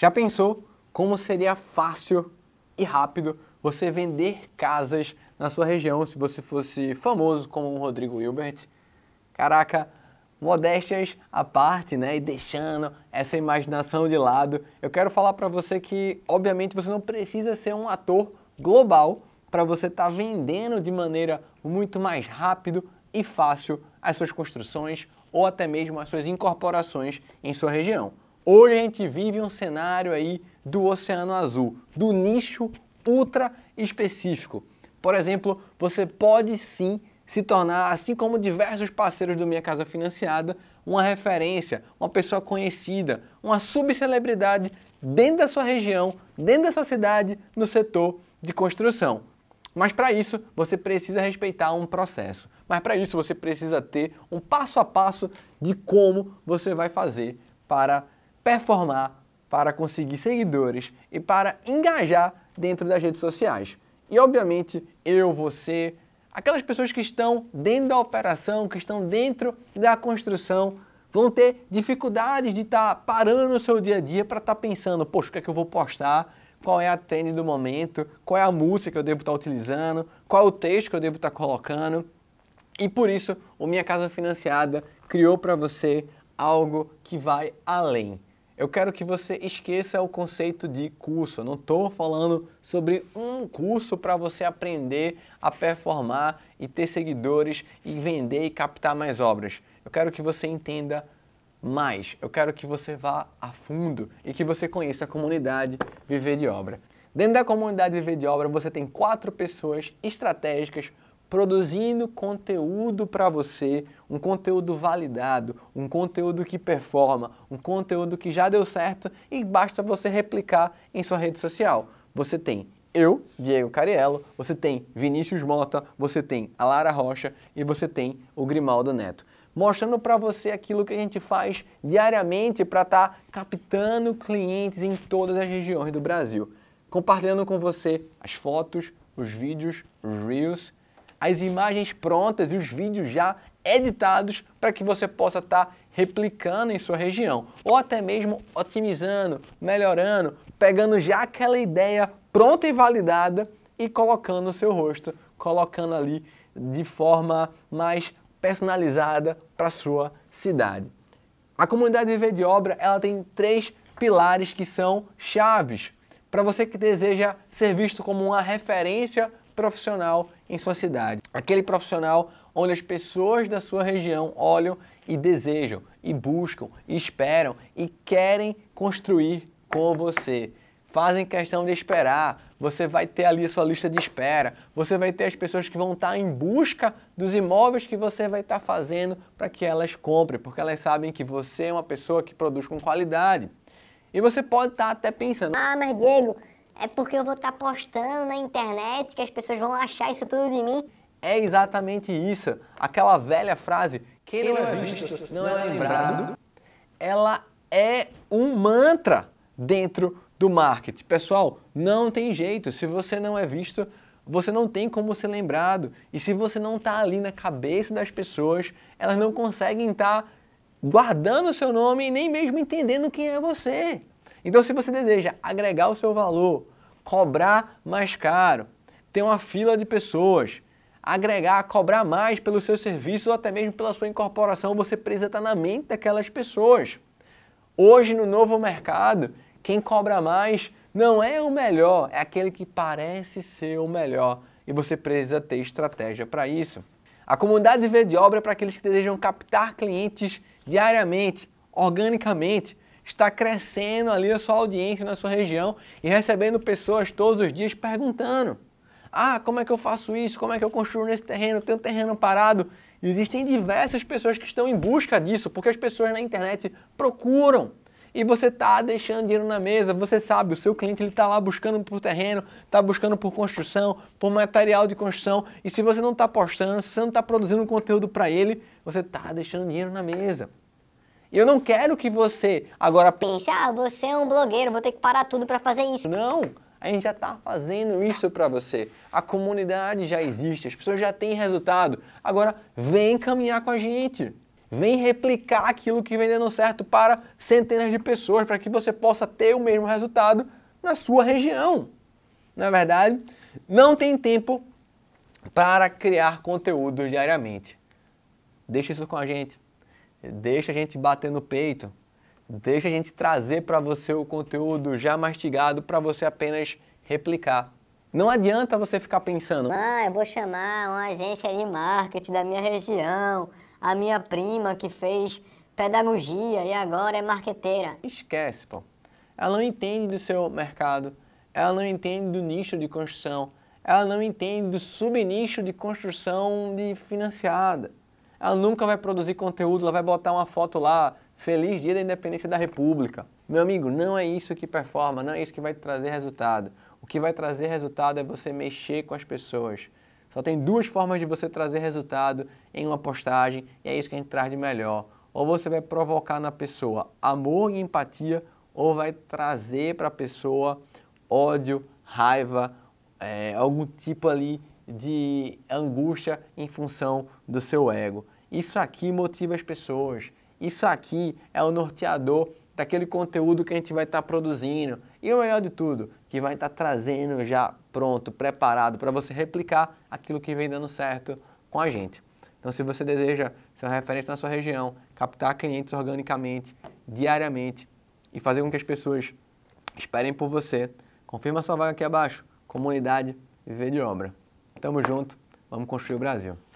Já pensou como seria fácil e rápido você vender casas na sua região se você fosse famoso como o Rodrigo Hilbert? Caraca, modéstias à parte, né? E deixando essa imaginação de lado, eu quero falar para você que, obviamente, você não precisa ser um ator global para você estar tá vendendo de maneira muito mais rápido e fácil as suas construções ou até mesmo as suas incorporações em sua região. Hoje a gente vive um cenário aí do Oceano Azul, do nicho ultra específico. Por exemplo, você pode sim se tornar, assim como diversos parceiros do Minha Casa Financiada, uma referência, uma pessoa conhecida, uma subcelebridade dentro da sua região, dentro da sua cidade, no setor de construção. Mas para isso você precisa respeitar um processo. Mas para isso você precisa ter um passo a passo de como você vai fazer para performar, para conseguir seguidores e para engajar dentro das redes sociais. E obviamente eu, você, aquelas pessoas que estão dentro da operação, que estão dentro da construção, vão ter dificuldades de estar tá parando o seu dia a dia para estar tá pensando, poxa, o que é que eu vou postar? Qual é a trend do momento? Qual é a música que eu devo estar tá utilizando? Qual é o texto que eu devo estar tá colocando? E por isso, o Minha Casa Financiada criou para você algo que vai além eu quero que você esqueça o conceito de curso. Eu não estou falando sobre um curso para você aprender a performar e ter seguidores e vender e captar mais obras. Eu quero que você entenda mais. Eu quero que você vá a fundo e que você conheça a comunidade Viver de Obra. Dentro da comunidade Viver de Obra, você tem quatro pessoas estratégicas produzindo conteúdo para você, um conteúdo validado, um conteúdo que performa, um conteúdo que já deu certo e basta você replicar em sua rede social. Você tem eu, Diego Cariello, você tem Vinícius Mota, você tem a Lara Rocha e você tem o Grimaldo Neto. Mostrando para você aquilo que a gente faz diariamente para estar tá captando clientes em todas as regiões do Brasil. Compartilhando com você as fotos, os vídeos, os reels as imagens prontas e os vídeos já editados para que você possa estar tá replicando em sua região, ou até mesmo otimizando, melhorando, pegando já aquela ideia pronta e validada e colocando o seu rosto, colocando ali de forma mais personalizada para sua cidade. A comunidade Viver de Obra, ela tem três pilares que são chaves para você que deseja ser visto como uma referência profissional em sua cidade. Aquele profissional onde as pessoas da sua região olham e desejam, e buscam, e esperam e querem construir com você. Fazem questão de esperar, você vai ter ali a sua lista de espera, você vai ter as pessoas que vão estar em busca dos imóveis que você vai estar fazendo para que elas comprem, porque elas sabem que você é uma pessoa que produz com qualidade. E você pode estar até pensando: Ah, mas Diego, é porque eu vou estar tá postando na internet que as pessoas vão achar isso tudo de mim. É exatamente isso. Aquela velha frase, quem, é quem não, é visto, visto não, não é, é lembrado, ela é um mantra dentro do marketing. Pessoal, não tem jeito. Se você não é visto, você não tem como ser lembrado. E se você não está ali na cabeça das pessoas, elas não conseguem estar tá guardando o seu nome e nem mesmo entendendo quem é você. Então, se você deseja agregar o seu valor, cobrar mais caro, ter uma fila de pessoas, agregar, cobrar mais pelo seu serviço ou até mesmo pela sua incorporação, você precisa estar na mente daquelas pessoas. Hoje, no novo mercado, quem cobra mais não é o melhor, é aquele que parece ser o melhor. E você precisa ter estratégia para isso. A comunidade de verde obra é para aqueles que desejam captar clientes diariamente, organicamente, está crescendo ali a sua audiência na sua região e recebendo pessoas todos os dias perguntando: ah, como é que eu faço isso? Como é que eu construo nesse terreno? Tem um terreno parado? E existem diversas pessoas que estão em busca disso, porque as pessoas na internet procuram. E você está deixando dinheiro na mesa, você sabe, o seu cliente está lá buscando por terreno, está buscando por construção, por material de construção. E se você não está postando, se você não está produzindo conteúdo para ele, você está deixando dinheiro na mesa. E eu não quero que você agora pense, ah, você é um blogueiro, vou ter que parar tudo para fazer isso. Não, a gente já está fazendo isso para você. A comunidade já existe, as pessoas já têm resultado. Agora, vem caminhar com a gente. Vem replicar aquilo que vem dando certo para centenas de pessoas, para que você possa ter o mesmo resultado na sua região. Na verdade, não tem tempo para criar conteúdo diariamente. Deixa isso com a gente. Deixa a gente bater no peito. Deixa a gente trazer para você o conteúdo já mastigado para você apenas replicar. Não adianta você ficar pensando. Ah, eu vou chamar uma agência de marketing da minha região, a minha prima que fez pedagogia e agora é marqueteira. Esquece, pô. Ela não entende do seu mercado, ela não entende do nicho de construção, ela não entende do subnicho de construção de financiada. Ela nunca vai produzir conteúdo, ela vai botar uma foto lá, feliz dia da independência da república. Meu amigo, não é isso que performa, não é isso que vai trazer resultado. O que vai trazer resultado é você mexer com as pessoas. Só tem duas formas de você trazer resultado em uma postagem e é isso que a gente traz de melhor. Ou você vai provocar na pessoa amor e empatia, ou vai trazer para a pessoa ódio, raiva, é, algum tipo ali de angústia em função do seu ego. Isso aqui motiva as pessoas. Isso aqui é o norteador daquele conteúdo que a gente vai estar tá produzindo. E o melhor de tudo, que vai estar tá trazendo já pronto, preparado para você replicar aquilo que vem dando certo com a gente. Então, se você deseja ser uma referência na sua região, captar clientes organicamente, diariamente e fazer com que as pessoas esperem por você, confirma sua vaga aqui abaixo. Comunidade Viver de Obra. Tamo junto, vamos construir o Brasil.